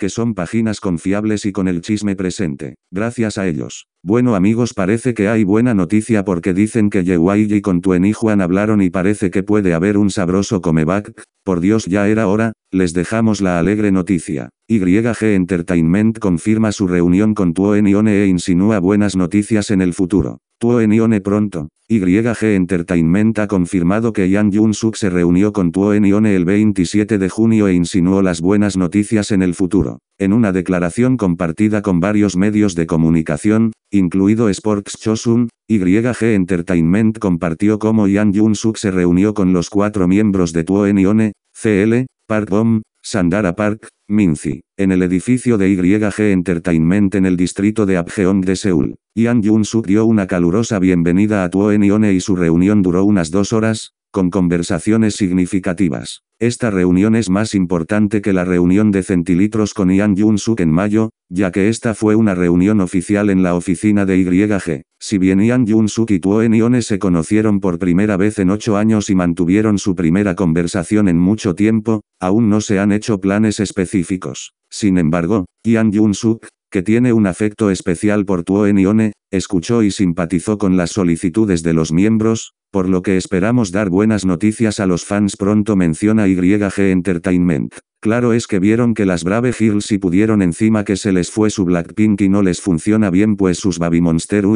que son páginas confiables y con el chisme presente. Gracias a ellos. Bueno amigos parece que hay buena noticia porque dicen que Yehuay y con Tuen y Juan hablaron y parece que puede haber un sabroso comeback, por Dios ya era hora, les dejamos la alegre noticia. YG Entertainment confirma su reunión con Tuen y One e insinúa buenas noticias en el futuro. Tuo en pronto. YG Entertainment ha confirmado que Yang Jun-suk se reunió con Tuo en el 27 de junio e insinuó las buenas noticias en el futuro. En una declaración compartida con varios medios de comunicación, incluido Sports Chosun, YG Entertainment compartió cómo Yang Jun-suk se reunió con los cuatro miembros de Tuo en CL, Park Bom, Sandara Park, Minzy. en el edificio de YG Entertainment en el distrito de Apgeong de Seúl. Yan Jun-suk dio una calurosa bienvenida a Tuo Enione y su reunión duró unas dos horas, con conversaciones significativas. Esta reunión es más importante que la reunión de centilitros con Ian Jung suk en mayo, ya que esta fue una reunión oficial en la oficina de YG. Si bien Ian Jun-suk y Tuo Ione se conocieron por primera vez en ocho años y mantuvieron su primera conversación en mucho tiempo, aún no se han hecho planes específicos. Sin embargo, Ian Jun-suk, que tiene un afecto especial por Tuohen enione escuchó y simpatizó con las solicitudes de los miembros, por lo que esperamos dar buenas noticias a los fans pronto menciona YG Entertainment. Claro es que vieron que las Brave Girls y pudieron encima que se les fue su Blackpink y no les funciona bien pues sus Baby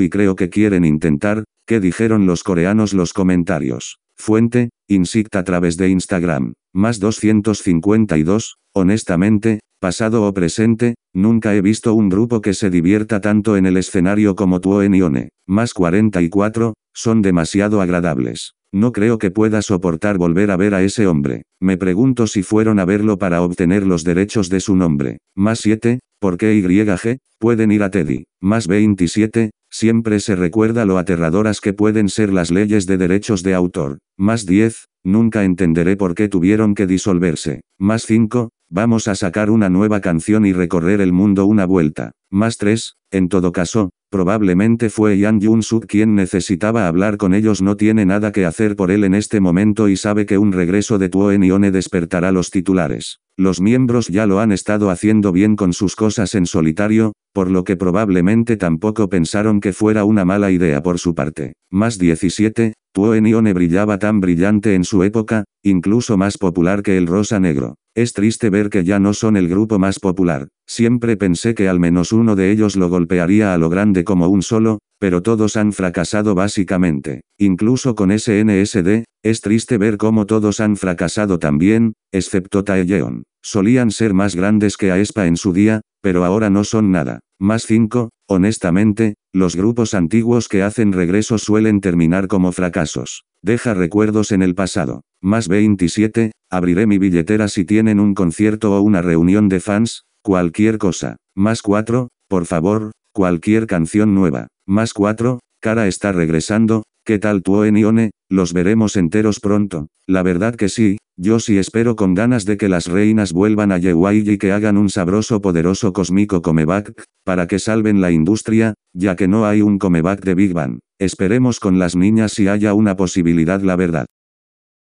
y creo que quieren intentar, que dijeron los coreanos los comentarios? Fuente, Insict a través de Instagram, más 252, honestamente, pasado o presente, nunca he visto un grupo que se divierta tanto en el escenario como tú en Ione. Más 44, son demasiado agradables. No creo que pueda soportar volver a ver a ese hombre. Me pregunto si fueron a verlo para obtener los derechos de su nombre. Más 7, ¿por qué YG? Pueden ir a Teddy. Más 27, siempre se recuerda lo aterradoras que pueden ser las leyes de derechos de autor. Más 10, nunca entenderé por qué tuvieron que disolverse. Más 5, Vamos a sacar una nueva canción y recorrer el mundo una vuelta. Más tres, en todo caso, probablemente fue Yang Jun-suk quien necesitaba hablar con ellos. No tiene nada que hacer por él en este momento y sabe que un regreso de Tuo Enione despertará los titulares. Los miembros ya lo han estado haciendo bien con sus cosas en solitario, por lo que probablemente tampoco pensaron que fuera una mala idea por su parte. Más 17, Tuo brillaba tan brillante en su época, incluso más popular que el rosa negro. Es triste ver que ya no son el grupo más popular, siempre pensé que al menos uno de ellos lo golpearía a lo grande como un solo, pero todos han fracasado básicamente. Incluso con SNSD, es triste ver cómo todos han fracasado también, excepto Taeyeon. Solían ser más grandes que Aespa en su día, pero ahora no son nada. Más 5, honestamente, los grupos antiguos que hacen regresos suelen terminar como fracasos. Deja recuerdos en el pasado más 27, abriré mi billetera si tienen un concierto o una reunión de fans, cualquier cosa, más 4, por favor, cualquier canción nueva, más 4, Cara está regresando, ¿qué tal tu Enione? Los veremos enteros pronto. La verdad que sí, yo sí espero con ganas de que las reinas vuelvan a Yewai y que hagan un sabroso poderoso cósmico comeback, para que salven la industria, ya que no hay un comeback de Big Bang. Esperemos con las niñas si haya una posibilidad la verdad.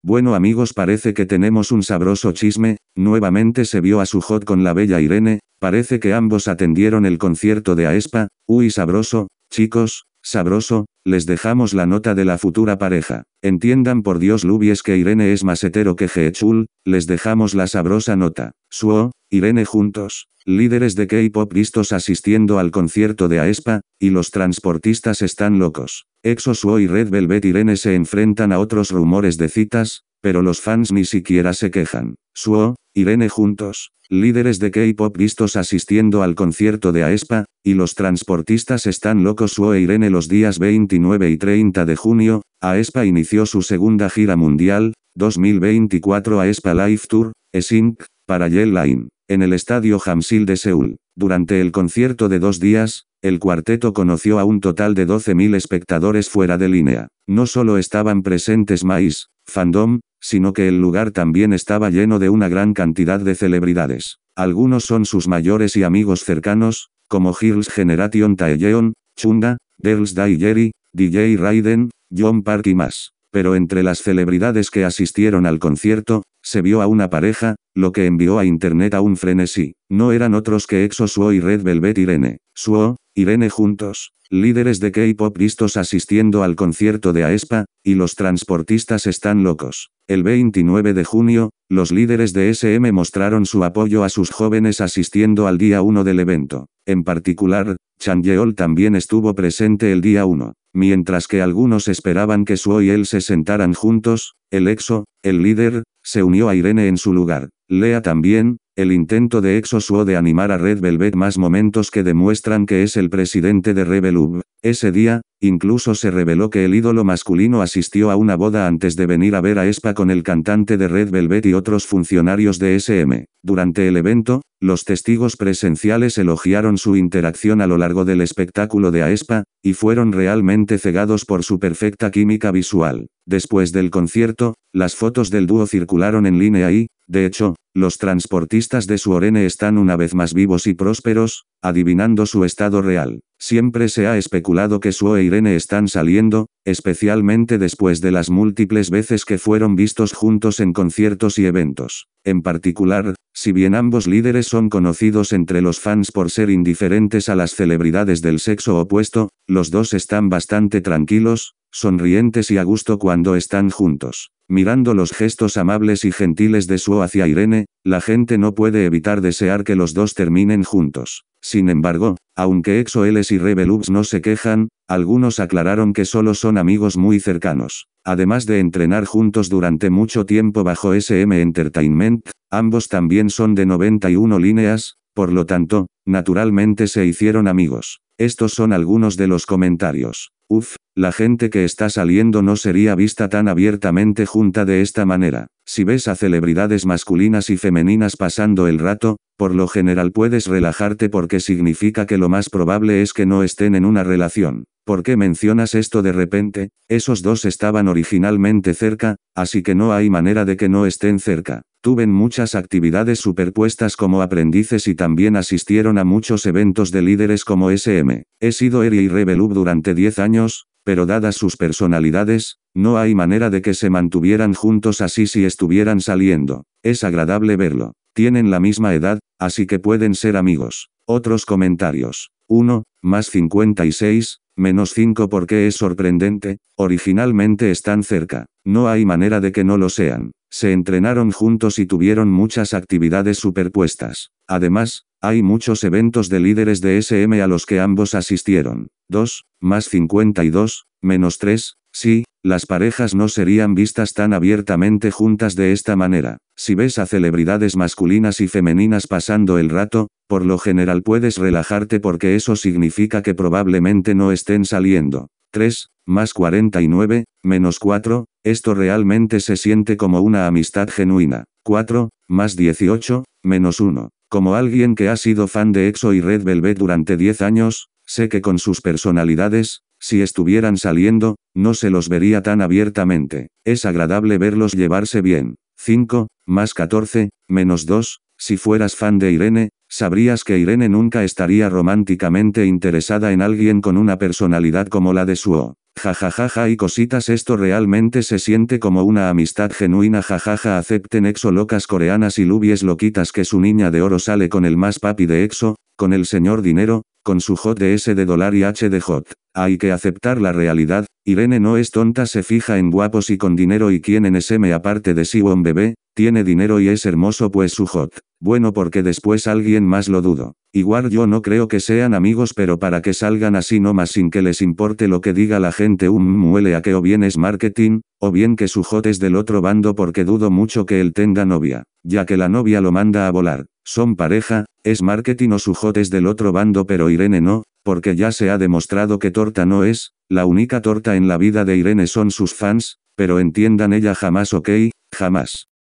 Bueno amigos parece que tenemos un sabroso chisme, nuevamente se vio a su hot con la bella Irene, parece que ambos atendieron el concierto de Aespa, uy sabroso, chicos, sabroso, les dejamos la nota de la futura pareja. Entiendan por Dios lubies que Irene es más hetero que Echul, les dejamos la sabrosa nota. Suo, Irene juntos, líderes de K-pop vistos asistiendo al concierto de Aespa, y los transportistas están locos. Exo Suo y Red Velvet Irene se enfrentan a otros rumores de citas, pero los fans ni siquiera se quejan. Suo, Irene juntos, líderes de K-pop vistos asistiendo al concierto de Aespa, y los transportistas están locos. Suo e Irene los días 29 y 30 de junio, Aespa inició su segunda gira mundial, 2024 Aespa Live Tour, e Sync para Yell Line, en el estadio Hamsil de Seúl. Durante el concierto de dos días, el cuarteto conoció a un total de 12.000 espectadores fuera de línea. No solo estaban presentes Mais, Fandom, sino que el lugar también estaba lleno de una gran cantidad de celebridades. Algunos son sus mayores y amigos cercanos, como Hills Generation Taeyeon, Chunda, Girls Day Jerry, DJ Raiden, John Park y más. Pero entre las celebridades que asistieron al concierto, se vio a una pareja, lo que envió a internet a un frenesí. No eran otros que EXO Suo y Red Velvet Irene. Suo, Irene juntos, líderes de K-pop vistos asistiendo al concierto de Aespa, y los transportistas están locos. El 29 de junio, los líderes de SM mostraron su apoyo a sus jóvenes asistiendo al día 1 del evento. En particular, Chan Yeol también estuvo presente el día 1. Mientras que algunos esperaban que Suo y él se sentaran juntos, el EXO, el líder, se unió a Irene en su lugar. Lea también, el intento de Exosuo de animar a Red Velvet más momentos que demuestran que es el presidente de Revelub. Ese día, incluso se reveló que el ídolo masculino asistió a una boda antes de venir a ver a Espa con el cantante de Red Velvet y otros funcionarios de SM. Durante el evento, los testigos presenciales elogiaron su interacción a lo largo del espectáculo de Aespa, y fueron realmente cegados por su perfecta química visual. Después del concierto, las fotos del dúo circularon en línea y, de hecho, los transportistas de Suorene están una vez más vivos y prósperos, adivinando su estado real. Siempre se ha especulado que Suo e Irene están saliendo, especialmente después de las múltiples veces que fueron vistos juntos en conciertos y eventos. En particular, si bien ambos líderes son conocidos entre los fans por ser indiferentes a las celebridades del sexo opuesto, los dos están bastante tranquilos, sonrientes y a gusto cuando están juntos. Mirando los gestos amables y gentiles de Suo hacia Irene, la gente no puede evitar desear que los dos terminen juntos. Sin embargo, aunque EXO-L y Rebelux no se quejan, algunos aclararon que solo son amigos muy cercanos. Además de entrenar juntos durante mucho tiempo bajo SM Entertainment, ambos también son de 91 líneas, por lo tanto, naturalmente se hicieron amigos. Estos son algunos de los comentarios. Uf, la gente que está saliendo no sería vista tan abiertamente junta de esta manera. Si ves a celebridades masculinas y femeninas pasando el rato, por lo general puedes relajarte porque significa que lo más probable es que no estén en una relación. ¿Por qué mencionas esto de repente? Esos dos estaban originalmente cerca, así que no hay manera de que no estén cerca. Tuve muchas actividades superpuestas como aprendices y también asistieron a muchos eventos de líderes como SM. He sido Eri y Revelub durante 10 años, pero dadas sus personalidades, no hay manera de que se mantuvieran juntos así si estuvieran saliendo. Es agradable verlo. Tienen la misma edad, así que pueden ser amigos. Otros comentarios. 1, más 56, menos 5 porque es sorprendente, originalmente están cerca, no hay manera de que no lo sean, se entrenaron juntos y tuvieron muchas actividades superpuestas. Además, hay muchos eventos de líderes de SM a los que ambos asistieron. 2, más 52, menos 3, sí, las parejas no serían vistas tan abiertamente juntas de esta manera. Si ves a celebridades masculinas y femeninas pasando el rato, por lo general puedes relajarte porque eso significa que probablemente no estén saliendo. 3, más 49, menos 4, esto realmente se siente como una amistad genuina. 4, más 18, menos 1. Como alguien que ha sido fan de EXO y Red Velvet durante 10 años, sé que con sus personalidades, si estuvieran saliendo, no se los vería tan abiertamente. Es agradable verlos llevarse bien. 5, más 14, menos 2, si fueras fan de Irene, sabrías que Irene nunca estaría románticamente interesada en alguien con una personalidad como la de Suo. Jajajaja ja, ja, y cositas esto realmente se siente como una amistad genuina jajaja ja, acepten exo locas coreanas y lubies loquitas que su niña de oro sale con el más papi de exo, con el señor dinero, con su hot de S de dólar y H de hot. Hay que aceptar la realidad, Irene no es tonta se fija en guapos y con dinero y quién en SM aparte de Siwon bebé, tiene dinero y es hermoso pues su hot. Bueno porque después alguien más lo dudo. Igual yo no creo que sean amigos pero para que salgan así nomás sin que les importe lo que diga la gente un um, muele a que o bien es marketing, o bien que su hot es del otro bando porque dudo mucho que él tenga novia, ya que la novia lo manda a volar. Son pareja, es marketing o su hot es del otro bando pero Irene no, porque ya se ha demostrado que torta no es, la única torta en la vida de Irene son sus fans, pero entiendan ella jamás ok, jamás.